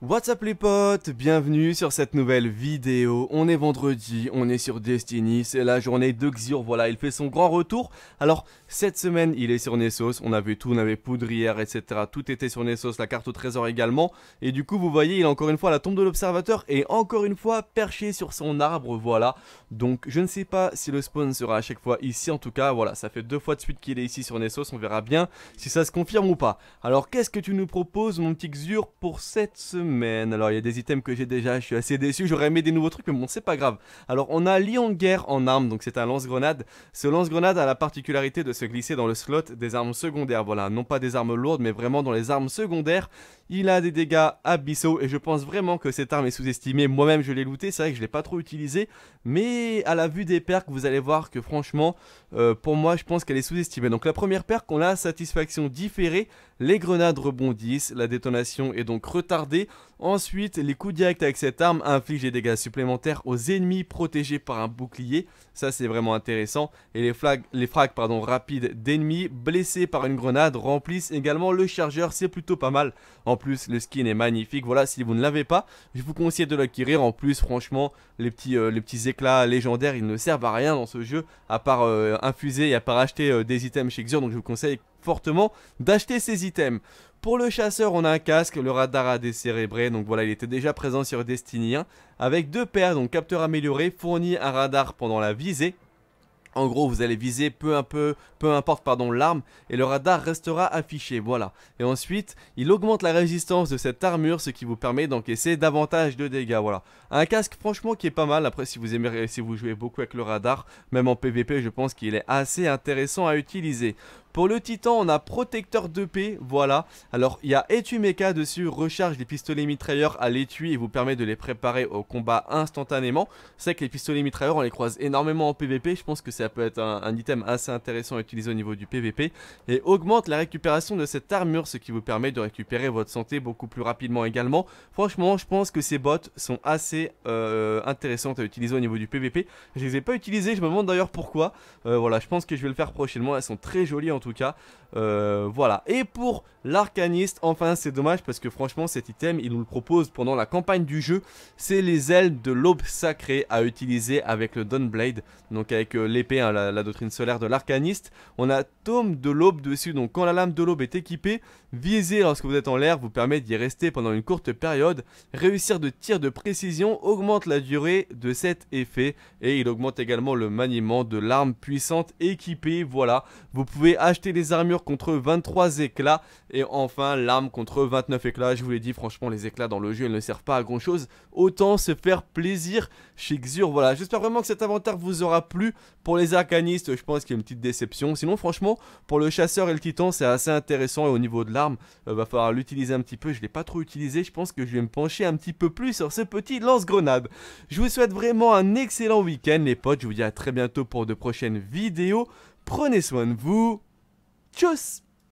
What's up les potes, bienvenue sur cette nouvelle vidéo, on est vendredi, on est sur Destiny, c'est la journée de Xur, voilà, il fait son grand retour, alors cette semaine il est sur Nessos, on avait tout, on avait Poudrière, etc, tout était sur Nessos, la carte au trésor également, et du coup vous voyez il est encore une fois à la tombe de l'observateur, et encore une fois perché sur son arbre, voilà, donc je ne sais pas si le spawn sera à chaque fois ici, en tout cas voilà, ça fait deux fois de suite qu'il est ici sur Nessos, on verra bien si ça se confirme ou pas. Alors qu'est-ce que tu nous proposes mon petit Xur pour cette semaine alors, il y a des items que j'ai déjà, je suis assez déçu. J'aurais aimé des nouveaux trucs, mais bon, c'est pas grave. Alors, on a Lion Guerre en arme, donc c'est un lance-grenade. Ce lance-grenade a la particularité de se glisser dans le slot des armes secondaires. Voilà, non pas des armes lourdes, mais vraiment dans les armes secondaires. Il a des dégâts abyssaux et je pense vraiment que cette arme est sous-estimée. Moi-même, je l'ai looté, c'est vrai que je l'ai pas trop utilisé, mais à la vue des perks, vous allez voir que franchement, euh, pour moi, je pense qu'elle est sous-estimée. Donc la première perk, on a satisfaction différée, les grenades rebondissent, la détonation est donc retardée. Ensuite, les coups directs avec cette arme infligent des dégâts supplémentaires aux ennemis protégés par un bouclier, ça c'est vraiment intéressant, et les, flags, les frags pardon, rapides d'ennemis blessés par une grenade remplissent également le chargeur, c'est plutôt pas mal. En plus, le skin est magnifique, voilà, si vous ne l'avez pas, je vous conseille de l'acquérir, en plus franchement, les petits, euh, éclats légendaires, ils ne servent à rien dans ce jeu, à part euh, infuser et à part acheter euh, des items chez Xur, donc je vous conseille fortement d'acheter ces items. Pour le chasseur, on a un casque, le radar a décérébré, donc voilà, il était déjà présent sur Destiny 1, avec deux paires, donc capteur amélioré, fournit un radar pendant la visée, en gros, vous allez viser peu, un peu, peu importe pardon l'arme et le radar restera affiché, voilà. Et ensuite, il augmente la résistance de cette armure, ce qui vous permet d'encaisser davantage de dégâts, voilà. Un casque franchement qui est pas mal, après si vous aimez, si vous jouez beaucoup avec le radar, même en PVP, je pense qu'il est assez intéressant à utiliser. Pour le titan, on a protecteur de paix, voilà. Alors, il y a étui mecha dessus, recharge les pistolets mitrailleurs à l'étui et vous permet de les préparer au combat instantanément. C'est que les pistolets mitrailleurs, on les croise énormément en PVP. Je pense que ça peut être un, item assez intéressant à utiliser au niveau du PVP. Et augmente la récupération de cette armure, ce qui vous permet de récupérer votre santé beaucoup plus rapidement également. Franchement, je pense que ces bottes sont assez euh, intéressantes à utiliser au niveau du PVP. Je les ai pas utilisées, je me demande d'ailleurs pourquoi. Euh, voilà, je pense que je vais le faire prochainement. Elles sont très jolies en tout cas. Euh, voilà. Et pour l'arcaniste, enfin c'est dommage parce que franchement cet item, il nous le propose pendant la campagne du jeu. C'est les ailes de l'aube sacrée à utiliser avec le Dawnblade, donc avec euh, l'épée, hein, la, doctrine solaire de l'arcaniste. On a tome de l'aube dessus, donc quand la lame de l'aube est équipée, viser lorsque vous êtes en l'air vous permet d'y rester pendant une courte période. Réussir de tir de précision augmente la durée de cet effet et il augmente également le maniement de l'arme puissante équipée. Voilà, vous pouvez Acheter les armures contre 23 éclats et enfin l'arme contre 29 éclats. Je vous l'ai dit, franchement, les éclats dans le jeu, ils ne servent pas à grand chose. Autant se faire plaisir chez Xur. Voilà, j'espère vraiment que cet inventaire vous aura plu. Pour les arcanistes, je pense qu'il y a une petite déception. Sinon, franchement, pour le chasseur et le titan, c'est assez intéressant. Et au niveau de l'arme, il euh, va falloir l'utiliser un petit peu. Je ne l'ai pas trop utilisé. Je pense que je vais me pencher un petit peu plus sur ce petit lance-grenade. Je vous souhaite vraiment un excellent week-end, les potes. Je vous dis à très bientôt pour de prochaines vidéos. Prenez soin de vous. Tschüss!